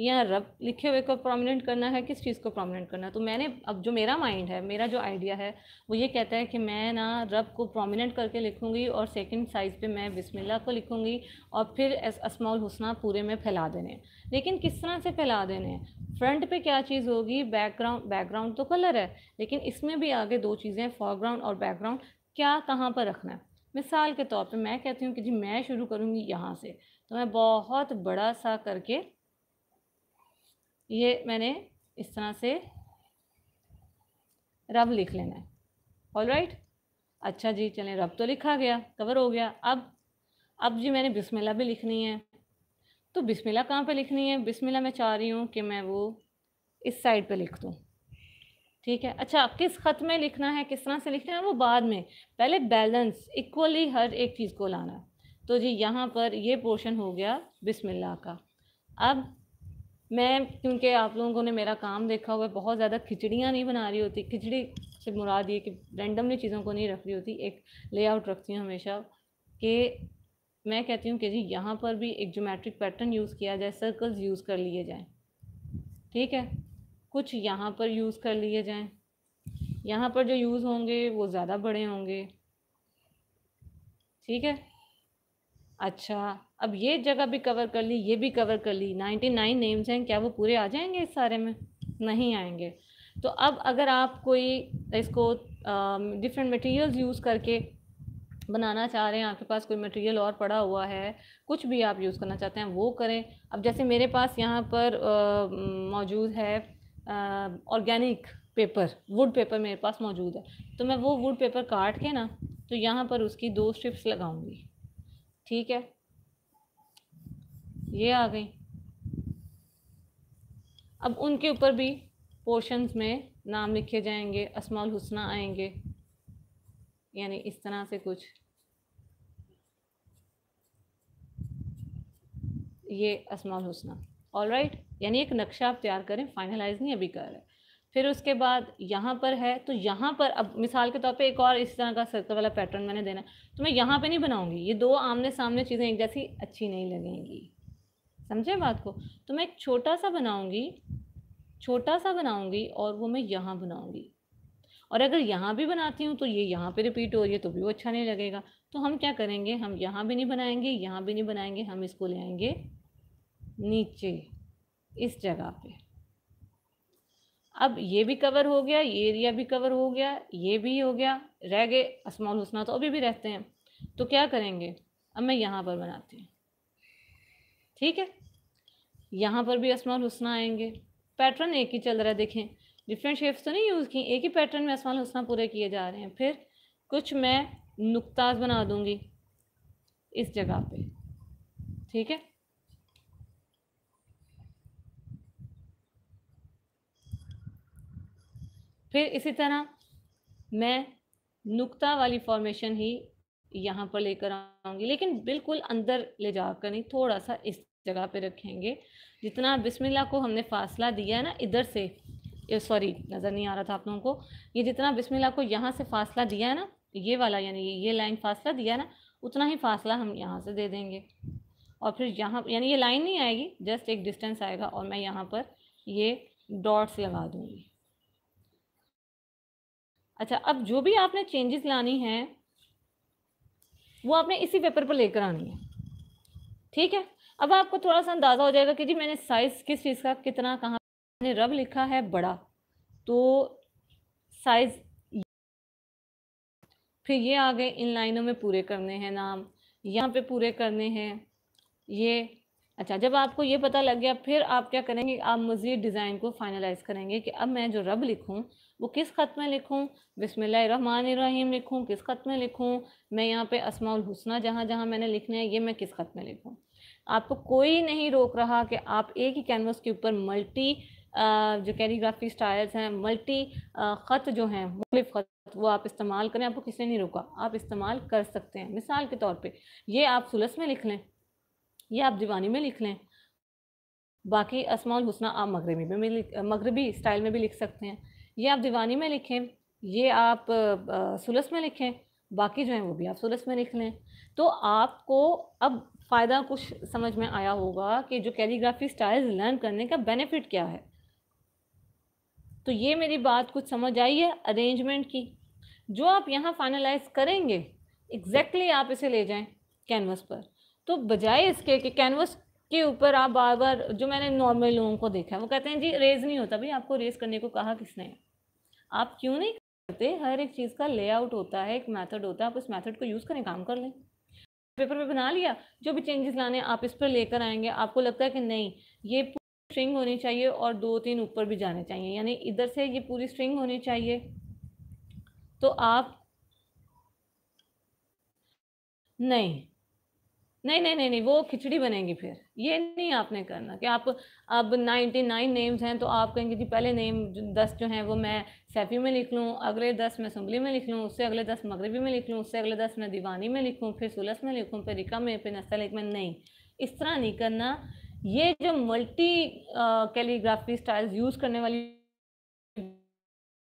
या रब लिखे हुए को प्रोमिनेंट करना है किस चीज़ को प्रोमिनेंट करना है तो मैंने अब जो मेरा माइंड है मेरा जो आइडिया है वो ये कहता है कि मैं ना रब को प्रोमिनेंट करके लिखूँगी और सेकंड साइज़ पे मैं बिस्मिल्लाह को लिखूँगी और फिर असमाउल हुसना पूरे में फैला देने लेकिन किस तरह से फैला देने फ्रंट पे क्या चीज़ होगी बैकग्राउंड बैकग्राउंड तो कलर है लेकिन इसमें भी आगे दो चीज़ें फॉरग्राउंड और बैकग्राउंड क्या कहाँ पर रखना है मिसाल के तौर पर मैं कहती हूँ कि जी मैं शुरू करूँगी यहाँ से तो मैं बहुत बड़ा सा करके ये मैंने इस तरह से रब लिख लेना है ऑल राइट अच्छा जी चलें रब तो लिखा गया कवर हो गया अब अब जी मैंने बिस्मिल्ला भी लिखनी है तो बिस्मिल्ला कहाँ पे लिखनी है बिस्मिल्ला मैं चाह रही हूँ कि मैं वो इस साइड पे लिख दूँ ठीक है अच्छा किस ख़त में लिखना है किस तरह से लिखना है वो बाद में पहले बैलेंस इक्वली हर एक चीज़ को लाना है तो जी यहाँ पर ये पोर्शन हो गया बिस्मिल्लाह का अब मैं क्योंकि आप लोगों ने मेरा काम देखा हुआ है बहुत ज़्यादा खिचड़ियाँ नहीं बना रही होती खिचड़ी से मुराद ये कि रेंडमली चीज़ों को नहीं रख रही होती एक लेआउट रखती हूँ हमेशा कि मैं कहती हूँ कि जी यहाँ पर भी एक जोमेट्रिक पैटर्न यूज़ किया जाए सर्कल्स यूज़ कर लिए जाएँ ठीक है कुछ यहाँ पर यूज़ कर लिए जाएँ यहाँ पर जो यूज़ होंगे वो ज़्यादा बड़े होंगे ठीक है अच्छा अब ये जगह भी कवर कर ली ये भी कवर कर ली नाइन्टी नाइन नेम्स हैं क्या वो पूरे आ जाएंगे इस सारे में नहीं आएंगे तो अब अगर आप कोई इसको डिफरेंट मटेरियल्स यूज़ करके बनाना चाह रहे हैं आपके पास कोई मटेरियल और पड़ा हुआ है कुछ भी आप यूज़ करना चाहते हैं वो करें अब जैसे मेरे पास यहाँ पर मौजूद है ऑर्गेनिक पेपर वुड पेपर मेरे पास मौजूद है तो मैं वो वुड पेपर काट के ना तो यहाँ पर उसकी दो स्ट्रिप्स लगाऊंगी ठीक है ये आ गई अब उनके ऊपर भी पोर्शंस में नाम लिखे जाएंगे असमाल हुसना आएंगे यानी इस तरह से कुछ ये असमाल हुसना ऑल राइट यानी एक नक्शा आप तैयार करें फाइनलाइज नहीं अभी कर रहे फिर उसके बाद यहाँ पर है तो यहाँ पर अब मिसाल के तौर पे एक और इस तरह का सर्कल वाला पैटर्न मैंने देना तो मैं यहाँ पे नहीं बनाऊँगी ये दो आमने सामने चीज़ें एक जैसी अच्छी नहीं लगेंगी समझे बात को तो मैं एक छोटा सा बनाऊँगी छोटा सा बनाऊँगी और वो मैं यहाँ बनाऊँगी और अगर यहाँ भी बनाती हूँ तो ये यहाँ पर रिपीट हो रही है तो भी वो अच्छा नहीं लगेगा तो हम क्या करेंगे हम यहाँ भी नहीं बनाएंगे यहाँ भी नहीं बनाएंगे हम इसको ले आएंगे नीचे इस जगह पर अब ये भी कवर हो गया ये एरिया भी कवर हो गया ये भी हो गया रह गए असमाल हुसना तो अभी भी रहते हैं तो क्या करेंगे अब मैं यहाँ पर बनाती हूँ ठीक है यहाँ पर भी असमाल हुसना आएंगे पैटर्न एक ही चल रहा है देखें डिफरेंट शेप्स तो नहीं यूज़ की एक ही पैटर्न में असमाल हुसना पूरे किए जा रहे हैं फिर कुछ मैं नुकताज बना दूँगी इस जगह पर ठीक है फिर इसी तरह मैं नुक्ता वाली फॉर्मेशन ही यहाँ पर लेकर आऊँगी लेकिन बिल्कुल अंदर ले जाकर नहीं थोड़ा सा इस जगह पे रखेंगे जितना बिस्मिल्लाह को हमने फासला दिया है ना इधर से सॉरी नज़र नहीं आ रहा था आप लोगों को ये जितना बिस्मिल्लाह को यहाँ से फासला दिया है ना ये वाला यानी ये लाइन फासला दिया है ना उतना ही फासला हम यहाँ से दे देंगे और फिर यहाँ यानी ये लाइन नहीं आएगी जस्ट एक डिस्टेंस आएगा और मैं यहाँ पर ये डॉट्स लगा दूँगी अच्छा अब जो भी आपने चेंजेस लानी है वो आपने इसी पेपर पर लेकर आनी है ठीक है अब आपको थोड़ा सा अंदाज़ा हो जाएगा कि जी मैंने साइज़ किस चीज़ का कितना कहाँ मैंने रब लिखा है बड़ा तो साइज़ फिर ये आ गए इन लाइनों में पूरे करने हैं नाम यहाँ पे पूरे करने हैं ये अच्छा जब आपको ये पता लग गया फिर आप क्या करेंगे आप मज़ीद डिज़ाइन को फाइनलाइज़ करेंगे कि अब मैं जो रब लिखूँ वो किस ख़त में लिखूँ बिसमीम लिखूँ किस ख़त में लिखूँ मैं यहाँ पे असमाउल हुसना जहाँ जहाँ मैंने लिखने हैं ये मैं किस ख़त में लिखूँ आपको कोई नहीं रोक रहा कि आप एक ही कैनवस के ऊपर मल्टी जो कैलीग्राफी स्टाइल्स हैं मल्टी ख़त जो हैं मुख्तफ ख़त वो आप इस्तेमाल करें आपको किसी ने नहीं रोका आप इस्तेमाल कर सकते हैं मिसाल के तौर पे ये आप सुलस में लिख लें ये आप दीवानी में लिख लें बाकी असमाउल हुसना आप मगरबी में भी मगरबी स्टाइल में भी लिख सकते हैं ये आप दीवानी में लिखें ये आप सुलस में लिखें बाकी जो है वो भी आप सुलस में लिख लें तो आपको अब फ़ायदा कुछ समझ में आया होगा कि जो कैलीग्राफी स्टाइल्स लर्न करने का बेनिफिट क्या है तो ये मेरी बात कुछ समझ आई है अरेंजमेंट की जो आप यहाँ फाइनलाइज करेंगे एग्जैक्टली exactly आप इसे ले जाएं कैनवस पर तो बजाय इसके कि कैनवस के ऊपर आप बार बार जो मैंने नॉर्मल लोगों को देखा है वो कहते हैं जी रेज़ नहीं होता भाई आपको रेज़ करने को कहा किसने है आप क्यों नहीं करते हर एक चीज़ का लेआउट होता है एक मेथड होता है आप उस मेथड को यूज़ करें काम कर लें पेपर पे बना लिया जो भी चेंजेस लाने आप इस पर लेकर आएंगे आपको लगता है कि नहीं ये पूरी स्ट्रिंग होनी चाहिए और दो तीन ऊपर भी जाने चाहिए यानी इधर से ये पूरी स्ट्रिंग होनी चाहिए तो आप नहीं नहीं नहीं नहीं नहीं वो खिचड़ी बनेगी फिर ये नहीं आपने करना कि आप अब नाइन नेम्स हैं तो आप कहेंगे जी पहले नेम दस जो हैं वो मैं सैफी में लिख लूँ अगले दस मैं सुंगली में लिख लूँ उससे अगले दस मगरबी में लिख लूँ उससे अगले दस मैं दीवानी में लिखूँ फिर सुलस में लिखूँ फिर रिका में फिर नस्ता लिख में नहीं इस तरह नहीं करना ये जो मल्टी कैलीग्राफी स्टाइल्स यूज़ करने वाली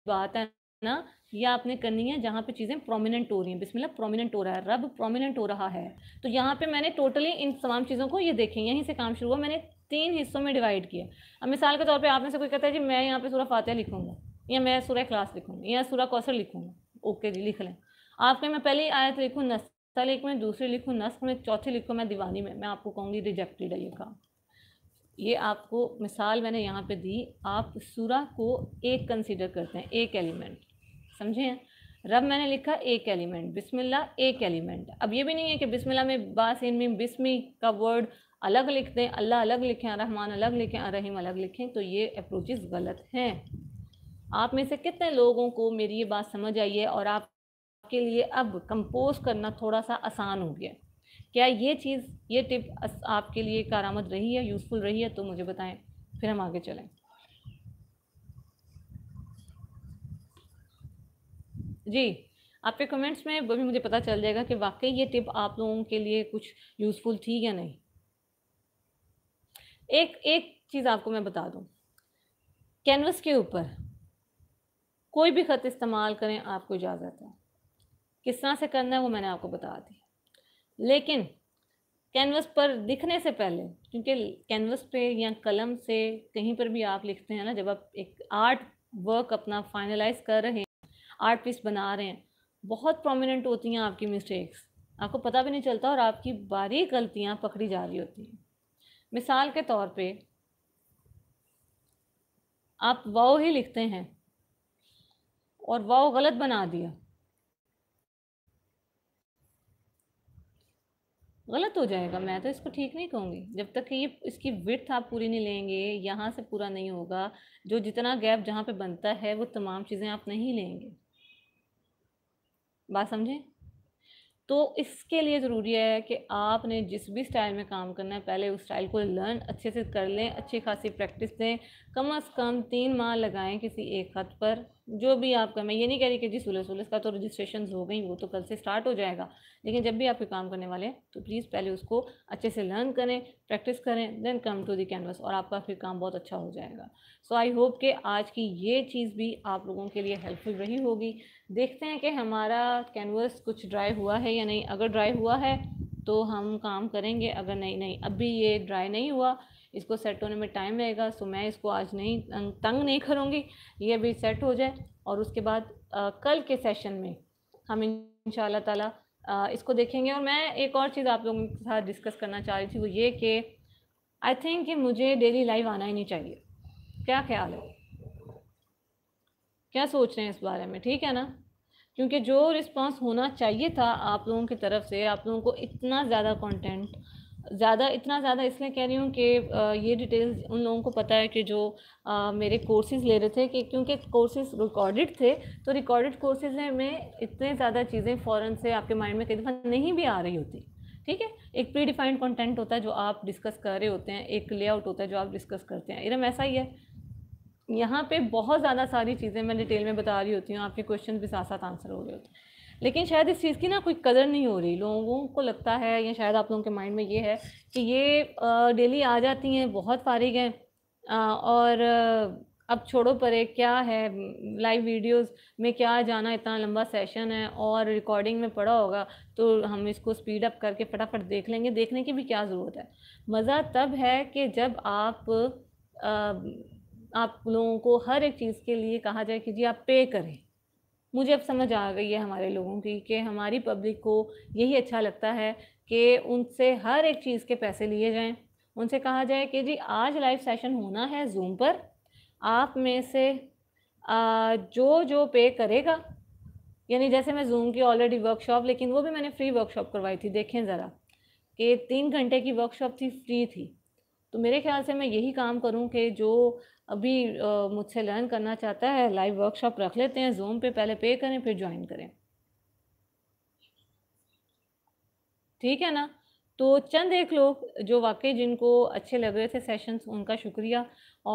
बात है ना ये आपने करनी है जहाँ पे चीज़ें प्रोमिनेंट हो रही हैं बिस्मिल्लाह प्रोमिनेंट हो रहा है रब प्रोमिनेंट हो रहा है तो यहाँ पे मैंने टोटली इन तमाम चीज़ों को ये देखें यहीं से काम शुरू हुआ मैंने तीन हिस्सों में डिवाइड किया अब मिसाल के तौर पर आपने से कोई कहता है जी मैं यहाँ पर सूर्य फातह लिखूँगा या मैं सूर्य क्लास लिखूँगा या सूर्य कौसर लिखूँगा ओके जी लिख लें आपके मैं पहली आयत लिखूँ नस्ल एक में दूसरी लिखूँ नस्क में चौथी लिखूँ मैं दीवानी में मैं आपको कहूँगी रिजेक्टेड है ये काम ये आपको मिसाल मैंने यहाँ पे दी आप सूरा को एक कंसीडर करते हैं एक एलिमेंट समझे हैं रब मैंने लिखा एक एलिमेंट बिस्मिल्लाह एक एलिमेंट अब ये भी नहीं है कि बिस्मिल्लाह में बासिन में बिस्मी का वर्ड अलग लिख दें अल्लाह अलग लिखें रहमान अलग लिखें रहीम अलग लिखें तो ये अप्रोचेज़ गलत हैं आप में से कितने लोगों को मेरी ये बात समझ आई है और आपके लिए अब कंपोज करना थोड़ा सा आसान हो गया क्या ये चीज़ ये टिप आपके लिए कारामद रही है यूज़फुल रही है तो मुझे बताएं फिर हम आगे चलें जी आपके कमेंट्स में भी मुझे पता चल जाएगा कि वाकई ये टिप आप लोगों के लिए कुछ यूज़फुल थी या नहीं एक एक चीज़ आपको मैं बता दूं कैनवस के ऊपर कोई भी ख़त इस्तेमाल करें आपको इजाज़त है किस तरह से करना है वो मैंने आपको बता दी लेकिन कैनवस पर लिखने से पहले क्योंकि कैनवस पे या कलम से कहीं पर भी आप लिखते हैं ना जब आप एक आर्ट वर्क अपना फाइनलाइज कर रहे आर्टिस्ट बना रहे हैं बहुत प्रोमिनेंट होती हैं आपकी मिस्टेक्स आपको पता भी नहीं चलता और आपकी बारीक गलतियाँ पकड़ी जा रही होती हैं मिसाल के तौर पे आप वाओ ही लिखते हैं और वाओ गलत बना दिया गलत हो जाएगा मैं तो इसको ठीक नहीं कहूँगी जब तक कि ये इसकी विर्थ आप पूरी नहीं लेंगे यहाँ से पूरा नहीं होगा जो जितना गैप जहाँ पे बनता है वो तमाम चीज़ें आप नहीं लेंगे बात समझें तो इसके लिए ज़रूरी है कि आपने जिस भी स्टाइल में काम करना है पहले उस स्टाइल को लर्न अच्छे से कर लें अच्छी खासी प्रैक्टिस दें कम अज़ कम तीन माह लगाएं किसी एक खत पर जो भी आपका मैं ये नहीं कह रही कि जी सोलह सोलह का तो रजिस्ट्रेशन हो गई वो तो कल से स्टार्ट हो जाएगा लेकिन जब भी आप काम करने वाले हैं तो प्लीज़ पहले उसको अच्छे से लर्न करें प्रैक्टिस करें then come to the canvas और आपका फिर काम बहुत अच्छा हो जाएगा सो आई होप कि आज की ये चीज़ भी आप लोगों के लिए हेल्पफुल रही होगी देखते हैं कि हमारा कैनवस कुछ ड्राई हुआ है या नहीं अगर ड्राई हुआ है तो हम काम करेंगे अगर नहीं नहीं अभी ये ड्राई नहीं हुआ इसको सेट होने में टाइम लगेगा सो मैं इसको आज नहीं अं, तंग नहीं करूँगी ये अभी सेट हो जाए और उसके बाद आ, कल के सेशन में हम इन ताला आ, इसको देखेंगे और मैं एक और चीज़ आप लोगों के साथ डिस्कस करना चाह रही थी वो ये कि आई थिंक कि मुझे डेली लाइव आना ही नहीं चाहिए क्या ख्याल है क्या सोच रहे हैं इस बारे में ठीक है ना क्योंकि जो रिस्पांस होना चाहिए था आप लोगों की तरफ से आप लोगों को इतना ज़्यादा कंटेंट ज़्यादा इतना ज़्यादा इसलिए कह रही हूँ कि ये डिटेल्स उन लोगों को पता है कि जो आ, मेरे कोर्सेज ले रहे थे कि क्योंकि कोर्सेज रिकॉर्डेड थे तो रिकॉर्डेड कोर्सेज में इतने ज़्यादा चीज़ें फ़ौरन से आपके माइंड में कई दफ़ा नहीं भी आ रही होती ठीक है एक प्री डिफाइंड कंटेंट होता है जो आप डिस्कस कर रहे होते हैं एक लेआउट होता है जो आप डिस्कस करते हैं इरम ऐसा तो ही है यहाँ पे बहुत ज़्यादा सारी चीज़ें मैं डिटेल में बता रही होती हूँ आपके क्वेश्चन भी साथ साथ आंसर हो रहे होते हैं लेकिन शायद इस चीज़ की ना कोई कदर नहीं हो रही लोगों को लगता है या शायद आप लोगों के माइंड में ये है कि ये डेली आ जाती हैं बहुत फारिग हैं और अब छोड़ो परे क्या है लाइव वीडियोस में क्या जाना इतना लंबा सेशन है और रिकॉर्डिंग में पड़ा होगा तो हम इसको स्पीड अप करके फटाफट देख लेंगे देखने की भी क्या ज़रूरत है मज़ा तब है कि जब आप आ, आप लोगों को हर एक चीज़ के लिए कहा जाए कि जी आप पे करें मुझे अब समझ आ गई है हमारे लोगों की कि हमारी पब्लिक को यही अच्छा लगता है कि उनसे हर एक चीज़ के पैसे लिए जाएं उनसे कहा जाए कि जी आज लाइव सेशन होना है जूम पर आप में से आ, जो जो पे करेगा यानी जैसे मैं जूम की ऑलरेडी वर्कशॉप लेकिन वो भी मैंने फ्री वर्कशॉप करवाई थी देखें ज़रा कि तीन घंटे की वर्कशॉप थी फ्री थी तो मेरे ख्याल से मैं यही काम करूं कि जो अभी मुझसे लर्न करना चाहता है लाइव वर्कशॉप रख लेते हैं जूम पे पहले पे करें फिर ज्वाइन करें ठीक है ना तो चंद एक लोग जो वाकई जिनको अच्छे लग रहे थे सेशंस उनका शुक्रिया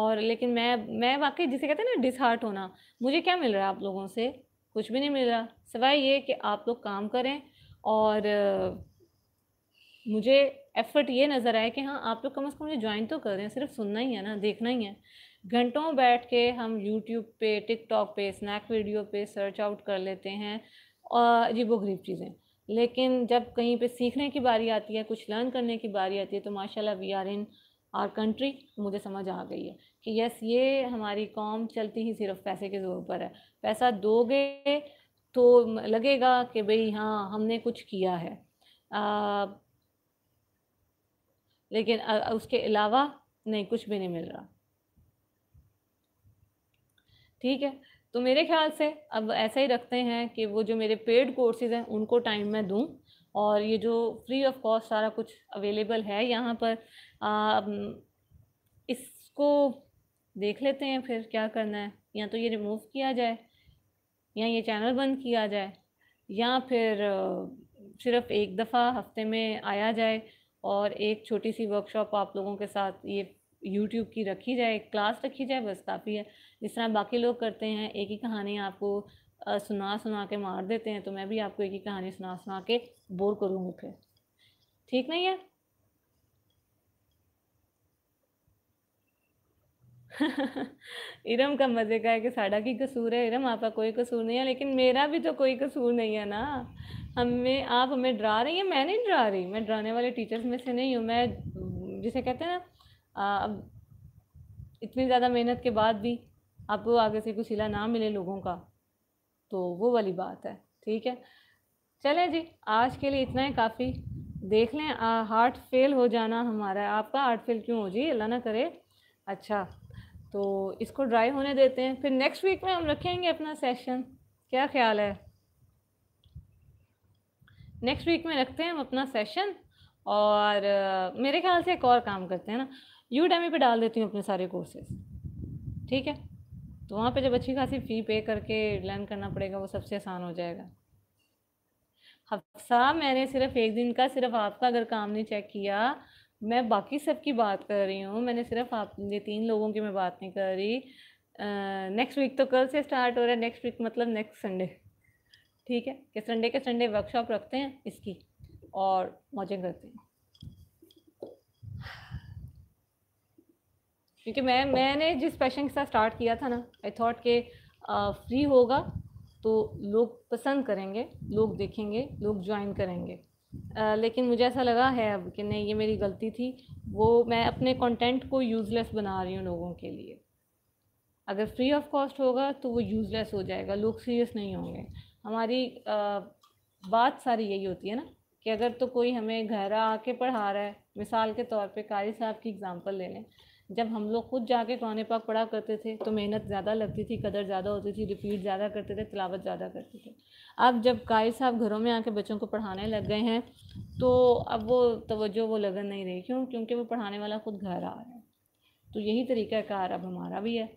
और लेकिन मैं मैं वाकई जिसे कहते हैं ना डिसहार्ट होना मुझे क्या मिल रहा है आप लोगों से कुछ भी नहीं मिल रहा सिवाय ये कि आप लोग काम करें और मुझे एफर्ट ये नज़र आया कि हाँ आप लोग कम अज़ कम मुझे ज्वाइन तो कर रहे हैं सिर्फ सुनना ही है ना देखना ही है घंटों बैठ के हम यूट्यूब पे टिकटॉक पे स्नैक वीडियो पे सर्च आउट कर लेते हैं और अजीब गरीब चीज़ें लेकिन जब कहीं पे सीखने की बारी आती है कुछ लर्न करने की बारी आती है तो माशाल्लाह we are in our country मुझे समझ आ गई है कि यस ये हमारी कॉम चलती ही सिर्फ पैसे के ज़ोर पर है पैसा दोगे तो लगेगा कि भाई हाँ हमने कुछ किया है आ, लेकिन उसके अलावा नहीं कुछ भी नहीं मिल रहा ठीक है तो मेरे ख्याल से अब ऐसा ही रखते हैं कि वो जो मेरे पेड कोर्सेज़ हैं उनको टाइम मैं दूँ और ये जो फ्री ऑफ कॉस्ट सारा कुछ अवेलेबल है यहाँ पर आ, इसको देख लेते हैं फिर क्या करना है या तो ये रिमूव किया जाए या ये चैनल बंद किया जाए या फिर सिर्फ़ एक दफ़ा हफ्ते में आया जाए और एक छोटी सी वर्कशॉप आप लोगों के साथ ये यूट्यूब की रखी जाए क्लास रखी जाए बस काफ़ी है जिस तरह बाकी लोग करते हैं एक ही कहानी आपको सुना सुना के मार देते हैं तो मैं भी आपको एक ही कहानी सुना सुना के बोर करूँगी फिर ठीक नहीं है (laughs) इरम का मज़े का है कि साढ़ा की कसूर है इरम आपका कोई कसूर नहीं है लेकिन मेरा भी तो कोई कसूर नहीं है ना हमें आप हमें डरा रही हैं मैं नहीं डरा रही मैं डराने वाले टीचर्स में से नहीं हूँ मैं जिसे कहते हैं ना अब इतनी ज़्यादा मेहनत के बाद भी आपको आगे से कुछ सिला ना मिले लोगों का तो वो वाली बात है ठीक है चलें जी आज के लिए इतना ही काफ़ी देख लें आ, हार्ट फेल हो जाना हमारा है आपका हार्ट फेल क्यों हो जी अल्लाह ना करे अच्छा तो इसको ड्राई होने देते हैं फिर नेक्स्ट वीक में हम रखेंगे अपना सेशन क्या ख्याल है नेक्स्ट वीक में रखते हैं हम अपना सेशन और मेरे ख्याल से एक और काम करते हैं ना यू डेमी पर डाल देती हूँ अपने सारे कोर्सेज ठीक है तो वहाँ पे जब अच्छी खासी फ़ी पे करके लर्न करना पड़ेगा वो सबसे आसान हो जाएगा हफ्सा मैंने सिर्फ एक दिन का सिर्फ आपका अगर काम नहीं चेक किया मैं बाकी सब की बात कर रही हूँ मैंने सिर्फ आप ये तीन लोगों की मैं बात नहीं कर रही नेक्स्ट वीक तो कल से स्टार्ट हो रहा है नेक्स्ट वीक मतलब नेक्स्ट संडे ठीक है कि संडे के संडे वर्कशॉप रखते हैं इसकी और मौजें करते हैं क्योंकि मैं मैंने जिस पैशन के साथ स्टार्ट किया था ना आई थॉट के फ्री होगा तो लोग पसंद करेंगे लोग देखेंगे लोग ज्वाइन करेंगे आ, लेकिन मुझे ऐसा लगा है अब कि नहीं ये मेरी गलती थी वो मैं अपने कंटेंट को यूज़लेस बना रही हूँ लोगों के लिए अगर फ्री ऑफ कॉस्ट होगा तो वो यूज़लेस हो जाएगा लोग सीरियस नहीं होंगे हमारी आ, बात सारी यही होती है ना कि अगर तो कोई हमें घर आके पढ़ा रहा है मिसाल के तौर पे कारी साहब की एग्ज़ाम्पल ले लें जब हम लोग खुद जाके कुरान पाक पढ़ा करते थे तो मेहनत ज़्यादा लगती थी कदर ज़्यादा होती थी रिपीट ज़्यादा करते थे तलावत ज़्यादा करते थे अब जब काय साहब घरों में आके बच्चों को पढ़ाने लग गए हैं तो अब वो तवज्जो वो लगन नहीं रही क्यों क्योंकि वो पढ़ाने वाला खुद घर आ रहा है तो यही तरीका कार अब हमारा भी है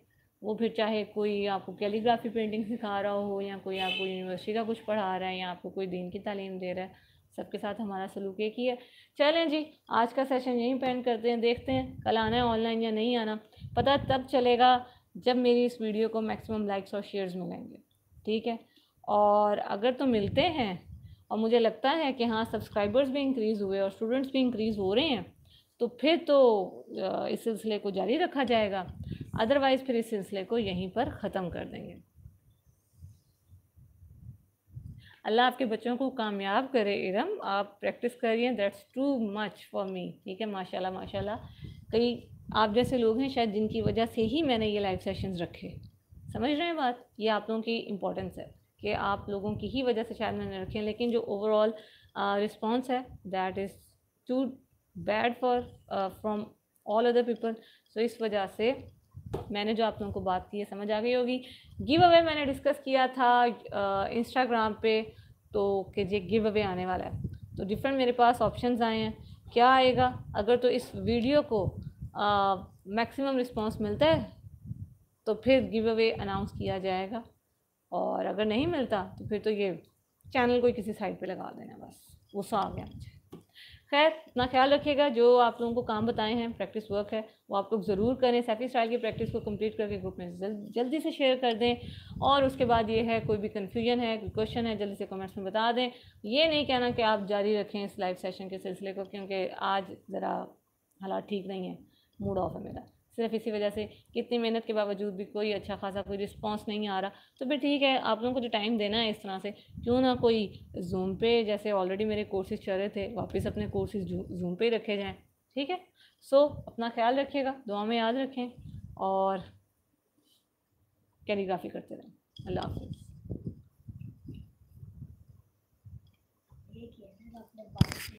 वो फिर चाहे कोई आपको कैलीग्राफी पेंटिंग सिखा रहा हो या कोई आपको यूनिवर्सिटी का कुछ पढ़ा रहा है या आपको कोई दीन की तालीम दे रहा है सबके साथ हमारा सलूक एक ही है चलें जी आज का सेशन यहीं पेंड करते हैं देखते हैं कल आना है ऑनलाइन या नहीं आना पता तब चलेगा जब मेरी इस वीडियो को मैक्सिमम लाइक्स और शेयर्स मिलेंगे ठीक है और अगर तो मिलते हैं और मुझे लगता है कि हाँ सब्सक्राइबर्स भी इंक्रीज़ हुए और स्टूडेंट्स भी इंक्रीज़ हो रहे हैं तो फिर तो इस सिलसिले को जारी रखा जाएगा अदरवाइज़ फिर इस सिलसिले को यहीं पर ख़त्म कर देंगे अल्लाह आपके बच्चों को कामयाब करे इरम आप प्रैक्टिस करिए that's too much for me ठीक है माशा माशा कई आप जैसे लोग हैं शायद जिनकी वजह से ही मैंने ये लाइव सेशंस रखे समझ रहे हैं बात ये आप लोगों की इम्पोर्टेंस है कि आप लोगों की ही वजह से शायद मैंने रखे हैं लेकिन जो ओवरऑल रिस्पॉन्स है that is too bad for from all other people so इस वजह से मैंने जो आप लोगों को बात की है समझ आ गई होगी गिव अवे मैंने डिस्कस किया था इंस्टाग्राम पे तो कि जी गिव अवे आने वाला है तो डिफरेंट मेरे पास ऑप्शंस आए हैं क्या आएगा अगर तो इस वीडियो को मैक्सिमम रिस्पांस मिलता है तो फिर गिव अवे अनाउंस किया जाएगा और अगर नहीं मिलता तो फिर तो ये चैनल को किसी साइड पे लगा देना बस गुस्सा आ गया मुझे खैर इतना ख्याल रखिएगा जो आप लोगों को काम बताए हैं प्रैक्टिस वर्क है वो आप लोग ज़रूर करें सेफी स्टाइल की प्रैक्टिस को कंप्लीट करके ग्रुप में जल, जल्दी से शेयर कर दें और उसके बाद ये है कोई भी कन्फ्यूजन है कोई क्वेश्चन है जल्दी से कमेंट्स में बता दें ये नहीं कहना कि आप जारी रखें इस लाइव सेशन के सिलसिले को क्योंकि आज ज़रा हालात ठीक नहीं है मूड ऑफ है मेरा सिर्फ इसी वजह से कितनी मेहनत के बावजूद भी कोई अच्छा खासा कोई रिस्पांस नहीं आ रहा तो फिर ठीक है आप लोगों को जो टाइम देना है इस तरह से क्यों ना कोई जूम पे जैसे ऑलरेडी मेरे कोर्सेज चल रहे थे वापस अपने कोर्सेज जूम पे ही रखे जाएँ ठीक है सो so, अपना ख्याल रखिएगा दुआ में याद रखें और कैलीग्राफी करते रहें अल्लाह हाफि